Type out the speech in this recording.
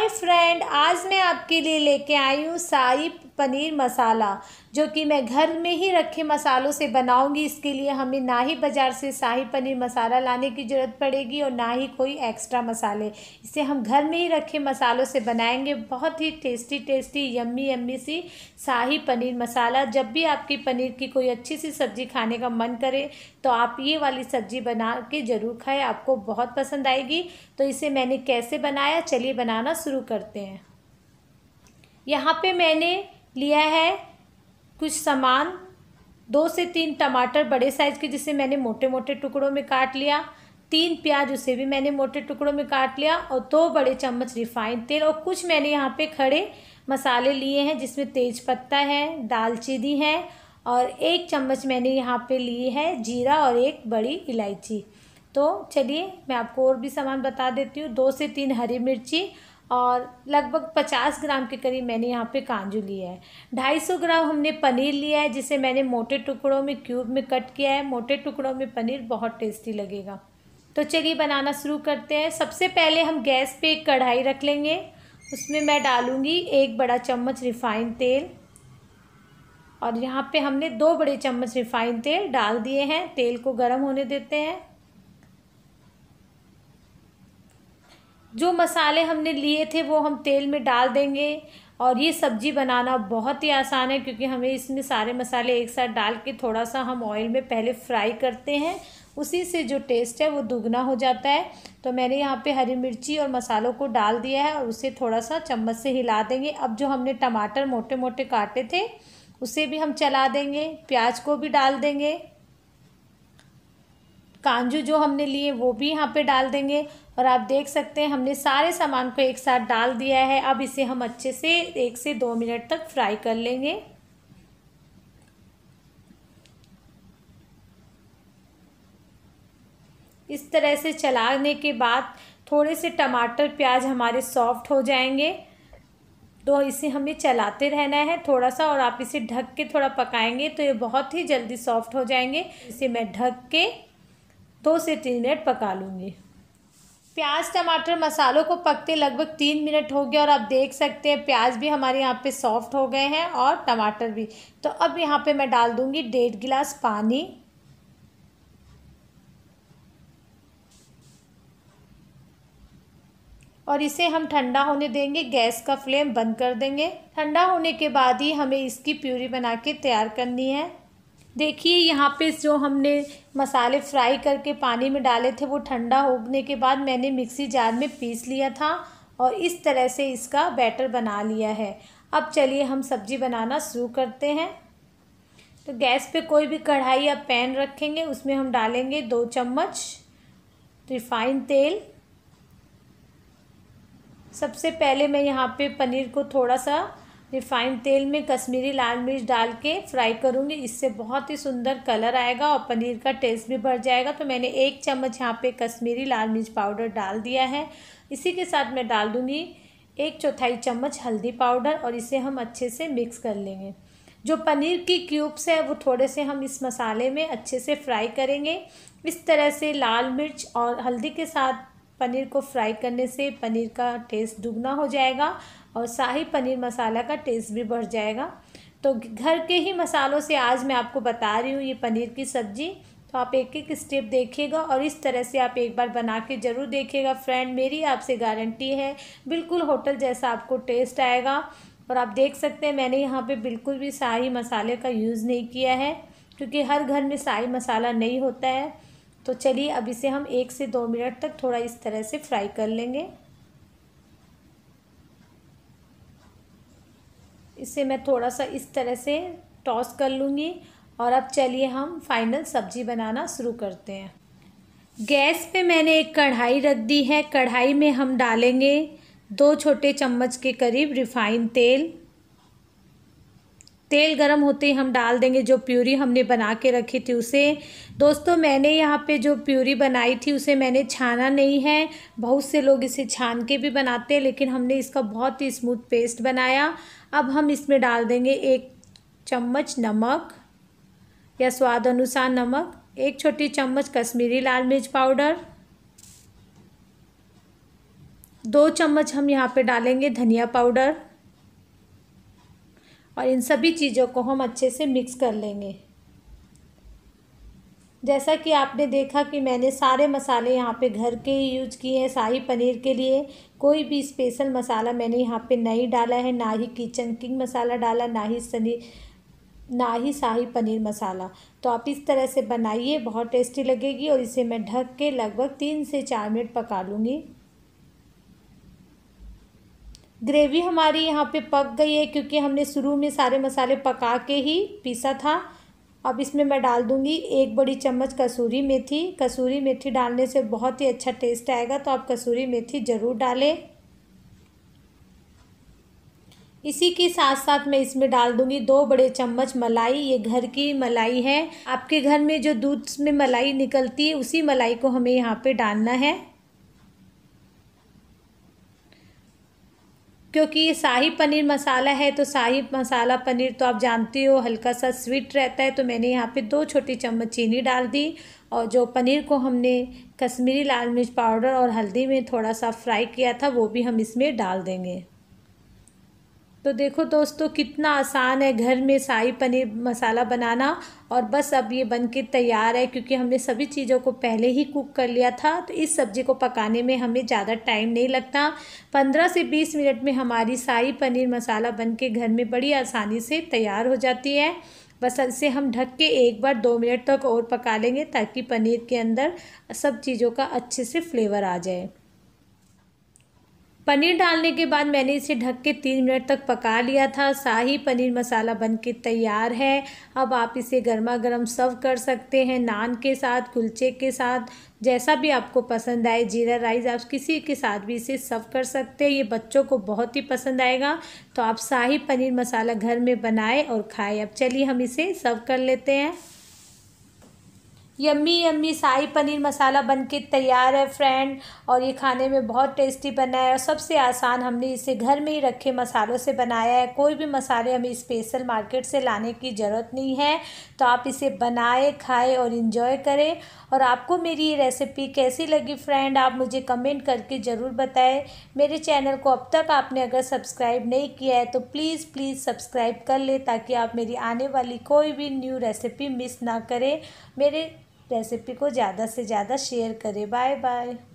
hi friend आज मैं आपके लिए लेके आई हूँ शाही पनीर मसाला जो कि मैं घर में ही रखे मसालों से बनाऊंगी इसके लिए हमें ना ही बाज़ार से शाही पनीर मसाला लाने की ज़रूरत पड़ेगी और ना ही कोई एक्स्ट्रा मसाले इसे हम घर में ही रखे मसालों से बनाएंगे बहुत ही टेस्टी टेस्टी यम्मी यम्मी सी शाही पनीर मसाला जब भी आपकी पनीर की कोई अच्छी सी सब्ज़ी खाने का मन करे तो आप ये वाली सब्ज़ी बना के ज़रूर खाएँ आपको बहुत पसंद आएगी तो इसे मैंने कैसे बनाया चलिए बनाना शुरू करते हैं यहाँ पर मैंने लिया है कुछ सामान दो से तीन टमाटर बड़े साइज़ के जिसे मैंने मोटे मोटे टुकड़ों में काट लिया तीन प्याज उसे भी मैंने मोटे टुकड़ों में काट लिया और दो बड़े चम्मच रिफाइंड तेल और कुछ मैंने यहाँ पे खड़े मसाले लिए हैं जिसमें तेज पत्ता है दालचीनी है और एक चम्मच मैंने यहाँ पे लिए है जीरा और एक बड़ी इलायची तो चलिए मैं आपको और भी सामान बता देती हूँ दो से तीन हरी मिर्ची और लगभग पचास ग्राम के करीब मैंने यहाँ पे काजू लिया है ढाई सौ ग्राम हमने पनीर लिया है जिसे मैंने मोटे टुकड़ों में क्यूब में कट किया है मोटे टुकड़ों में पनीर बहुत टेस्टी लगेगा तो चलिए बनाना शुरू करते हैं सबसे पहले हम गैस पे एक कढ़ाई रख लेंगे उसमें मैं डालूँगी एक बड़ा चम्मच रिफाइंड तेल और यहाँ पर हमने दो बड़े चम्मच रिफाइंड तेल डाल दिए हैं तेल को गर्म होने देते हैं जो मसाले हमने लिए थे वो हम तेल में डाल देंगे और ये सब्ज़ी बनाना बहुत ही आसान है क्योंकि हमें इसमें सारे मसाले एक साथ डाल के थोड़ा सा हम ऑयल में पहले फ्राई करते हैं उसी से जो टेस्ट है वो दुगना हो जाता है तो मैंने यहाँ पे हरी मिर्ची और मसालों को डाल दिया है और उसे थोड़ा सा चम्मच से हिला देंगे अब जो हमने टमाटर मोटे मोटे काटे थे उसे भी हम चला देंगे प्याज को भी डाल देंगे कांजू जो हमने लिए वो भी यहाँ पे डाल देंगे और आप देख सकते हैं हमने सारे सामान को एक साथ डाल दिया है अब इसे हम अच्छे से एक से दो मिनट तक फ्राई कर लेंगे इस तरह से चलाने के बाद थोड़े से टमाटर प्याज हमारे सॉफ्ट हो जाएंगे तो इसे हमें चलाते रहना है थोड़ा सा और आप इसे ढक के थोड़ा पकाएंगे तो ये बहुत ही जल्दी सॉफ्ट हो जाएंगे इसे मैं ढक के दो से तीन मिनट पका लूँगी प्याज टमाटर मसालों को पकते लगभग तीन मिनट हो गया और आप देख सकते हैं प्याज भी हमारे यहाँ पे सॉफ्ट हो गए हैं और टमाटर भी तो अब यहाँ पे मैं डाल दूँगी डेढ़ गिलास पानी और इसे हम ठंडा होने देंगे गैस का फ्लेम बंद कर देंगे ठंडा होने के बाद ही हमें इसकी प्यूरी बना के तैयार करनी है देखिए यहाँ पे जो हमने मसाले फ्राई करके पानी में डाले थे वो ठंडा होने के बाद मैंने मिक्सी जार में पीस लिया था और इस तरह से इसका बैटर बना लिया है अब चलिए हम सब्ज़ी बनाना शुरू करते हैं तो गैस पे कोई भी कढ़ाई या पैन रखेंगे उसमें हम डालेंगे दो चम्मच रिफाइंड तेल सबसे पहले मैं यहाँ पे पनीर को थोड़ा सा रिफाइंड तेल में कश्मीरी लाल मिर्च डाल के फ्राई करूँगी इससे बहुत ही सुंदर कलर आएगा और पनीर का टेस्ट भी बढ़ जाएगा तो मैंने एक चम्मच यहाँ पे कश्मीरी लाल मिर्च पाउडर डाल दिया है इसी के साथ मैं डाल दूँगी एक चौथाई चम्मच हल्दी पाउडर और इसे हम अच्छे से मिक्स कर लेंगे जो पनीर की क्यूब्स है वो थोड़े से हम इस मसाले में अच्छे से फ्राई करेंगे इस तरह से लाल मिर्च और हल्दी के साथ पनीर को फ्राई करने से पनीर का टेस्ट दुगना हो जाएगा और शाही पनीर मसाला का टेस्ट भी बढ़ जाएगा तो घर के ही मसालों से आज मैं आपको बता रही हूँ ये पनीर की सब्ज़ी तो आप एक एक स्टेप देखिएगा और इस तरह से आप एक बार बना के ज़रूर देखिएगा फ्रेंड मेरी आपसे गारंटी है बिल्कुल होटल जैसा आपको टेस्ट आएगा और आप देख सकते हैं मैंने यहाँ पे बिल्कुल भी शाही मसाले का यूज़ नहीं किया है क्योंकि हर घर में शाही मसाला नहीं होता है तो चलिए अब इसे हम एक से दो मिनट तक थोड़ा इस तरह से फ्राई कर लेंगे इसे मैं थोड़ा सा इस तरह से टॉस कर लूँगी और अब चलिए हम फाइनल सब्ज़ी बनाना शुरू करते हैं गैस पे मैंने एक कढ़ाई रख दी है कढ़ाई में हम डालेंगे दो छोटे चम्मच के करीब रिफाइन तेल तेल गरम होते ही हम डाल देंगे जो प्यूरी हमने बना के रखी थी उसे दोस्तों मैंने यहाँ पे जो प्यूरी बनाई थी उसे मैंने छाना नहीं है बहुत से लोग इसे छान के भी बनाते हैं लेकिन हमने इसका बहुत ही स्मूथ पेस्ट बनाया अब हम इसमें डाल देंगे एक चम्मच नमक या स्वाद अनुसार नमक एक छोटी चम्मच कश्मीरी लाल मिर्च पाउडर दो चम्मच हम यहाँ पे डालेंगे धनिया पाउडर और इन सभी चीज़ों को हम अच्छे से मिक्स कर लेंगे जैसा कि आपने देखा कि मैंने सारे मसाले यहाँ पे घर के ही यूज किए हैं शाही पनीर के लिए कोई भी स्पेशल मसाला मैंने यहाँ पे नहीं डाला है ना ही किचन किंग मसाला डाला ना ही सनी ना ही शाही पनीर मसाला तो आप इस तरह से बनाइए बहुत टेस्टी लगेगी और इसे मैं ढक के लगभग तीन से चार मिनट पका लूँगी ग्रेवी हमारी यहाँ पे पक गई है क्योंकि हमने शुरू में सारे मसाले पका के ही पीसा था अब इसमें मैं डाल दूँगी एक बड़ी चम्मच कसूरी मेथी कसूरी मेथी डालने से बहुत ही अच्छा टेस्ट आएगा तो आप कसूरी मेथी ज़रूर डालें इसी के साथ साथ मैं इसमें डाल दूंगी दो बड़े चम्मच मलाई ये घर की मलाई है आपके घर में जो दूध में मलाई निकलती है उसी मलाई को हमें यहाँ पे डालना है क्योंकि ये शाही पनीर मसाला है तो शाही मसाला पनीर तो आप जानती हो हल्का सा स्वीट रहता है तो मैंने यहाँ पे दो छोटी चम्मच चीनी डाल दी और जो पनीर को हमने कश्मीरी लाल मिर्च पाउडर और हल्दी में थोड़ा सा फ्राई किया था वो भी हम इसमें डाल देंगे तो देखो दोस्तों कितना आसान है घर में शाही पनीर मसाला बनाना और बस अब ये बन के तैयार है क्योंकि हमने सभी चीज़ों को पहले ही कुक कर लिया था तो इस सब्ज़ी को पकाने में हमें ज़्यादा टाइम नहीं लगता पंद्रह से बीस मिनट में हमारी शाही पनीर मसाला बन के घर में बड़ी आसानी से तैयार हो जाती है बस इसे हम ढक के एक बार दो मिनट तक और पका लेंगे ताकि पनीर के अंदर सब चीज़ों का अच्छे से फ्लेवर आ जाए पनीर डालने के बाद मैंने इसे ढक के तीन मिनट तक पका लिया था शाही पनीर मसाला बन के तैयार है अब आप इसे गर्मा गर्म सर्व कर सकते हैं नान के साथ कुलचे के साथ जैसा भी आपको पसंद आए जीरा राइस आप किसी के साथ भी इसे सर्व कर सकते हैं ये बच्चों को बहुत ही पसंद आएगा तो आप शाही पनीर मसाला घर में बनाएं और खाएं अब चलिए हम इसे सर्व कर लेते हैं यम्मी यम्मी शाही पनीर मसाला बन के तैयार है फ्रेंड और ये खाने में बहुत टेस्टी बना है और सबसे आसान हमने इसे घर में ही रखे मसालों से बनाया है कोई भी मसाले हमें स्पेशल मार्केट से लाने की ज़रूरत नहीं है तो आप इसे बनाए खाएँ और इन्जॉय करें और आपको मेरी ये रेसिपी कैसी लगी फ्रेंड आप मुझे कमेंट करके ज़रूर बताएं मेरे चैनल को अब तक आपने अगर सब्सक्राइब नहीं किया है तो प्लीज़ प्लीज़ सब्सक्राइब कर ले ताकि आप मेरी आने वाली कोई भी न्यू रेसिपी मिस ना करें मेरे रेसिपी को ज़्यादा से ज़्यादा शेयर करें बाय बाय